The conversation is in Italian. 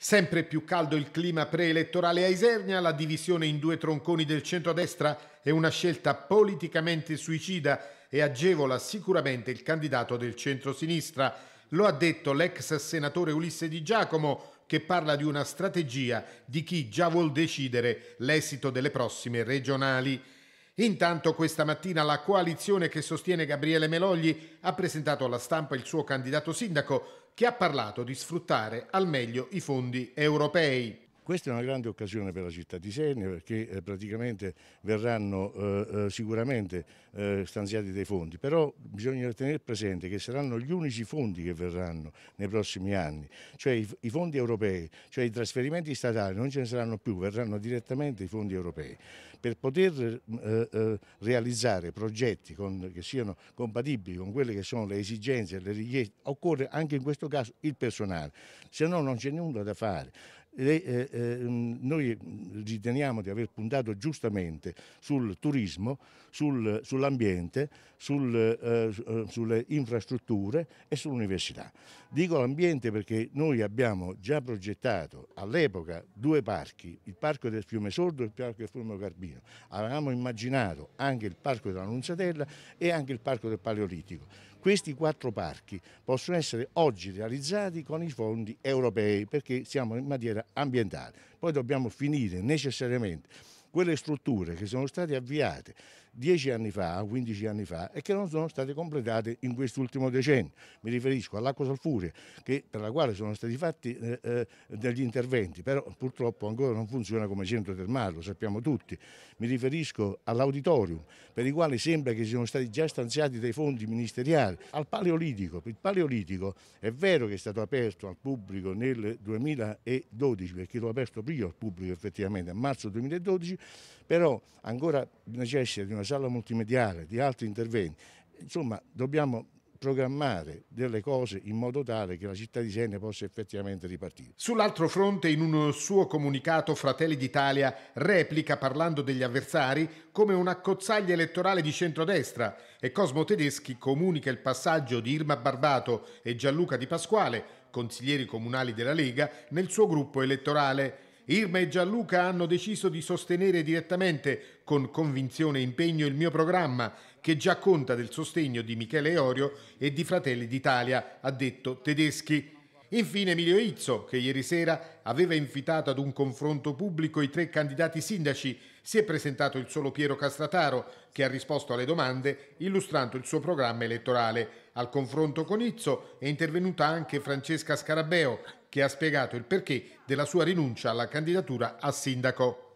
Sempre più caldo il clima preelettorale a Isernia, la divisione in due tronconi del centrodestra è una scelta politicamente suicida e agevola sicuramente il candidato del centrosinistra. Lo ha detto l'ex senatore Ulisse Di Giacomo, che parla di una strategia di chi già vuol decidere l'esito delle prossime regionali. Intanto questa mattina la coalizione che sostiene Gabriele Melogli ha presentato alla stampa il suo candidato sindaco che ha parlato di sfruttare al meglio i fondi europei. Questa è una grande occasione per la città di Senia perché eh, praticamente verranno eh, eh, sicuramente eh, stanziati dei fondi, però bisogna tenere presente che saranno gli unici fondi che verranno nei prossimi anni, cioè i, i fondi europei, cioè i trasferimenti statali non ce ne saranno più, verranno direttamente i fondi europei. Per poter eh, eh, realizzare progetti con, che siano compatibili con quelle che sono le esigenze e le richieste, occorre anche in questo caso il personale, se no non c'è nulla da fare. Le, eh, eh, mm, noi riteniamo mm, di aver puntato giustamente sul turismo, sul, sull'ambiente, sul, eh, eh sulle infrastrutture e sull'università. Dico l'ambiente perché noi abbiamo già progettato all'epoca due parchi, il parco del fiume Sordo e il parco del fiume Carbino. Avevamo immaginato anche il parco della Nunziatella e anche il parco del Paleolitico questi quattro parchi possono essere oggi realizzati con i fondi europei perché siamo in materia ambientale. Poi dobbiamo finire necessariamente quelle strutture che sono state avviate dieci anni fa, 15 anni fa e che non sono state completate in quest'ultimo decennio. Mi riferisco all'acqua salfuria che, per la quale sono stati fatti eh, eh, degli interventi, però purtroppo ancora non funziona come centro termale, lo sappiamo tutti. Mi riferisco all'auditorium per il quale sembra che siano stati già stanziati dei fondi ministeriali, al paleolitico. Il paleolitico è vero che è stato aperto al pubblico nel 2012 perché l'ho aperto prima al pubblico effettivamente a marzo 2012 però ancora necessita di una sala multimediale, di altri interventi. Insomma, dobbiamo programmare delle cose in modo tale che la città di Siena possa effettivamente ripartire. Sull'altro fronte, in un suo comunicato, Fratelli d'Italia replica, parlando degli avversari, come un'accozzaglia elettorale di centrodestra e Cosmo Tedeschi comunica il passaggio di Irma Barbato e Gianluca Di Pasquale, consiglieri comunali della Lega, nel suo gruppo elettorale Irma e Gianluca hanno deciso di sostenere direttamente con convinzione e impegno il mio programma, che già conta del sostegno di Michele Orio e di Fratelli d'Italia, ha detto Tedeschi. Infine Emilio Izzo, che ieri sera aveva invitato ad un confronto pubblico i tre candidati sindaci, si è presentato il solo Piero Castrataro, che ha risposto alle domande illustrando il suo programma elettorale. Al confronto con Izzo è intervenuta anche Francesca Scarabeo, che ha spiegato il perché della sua rinuncia alla candidatura a sindaco.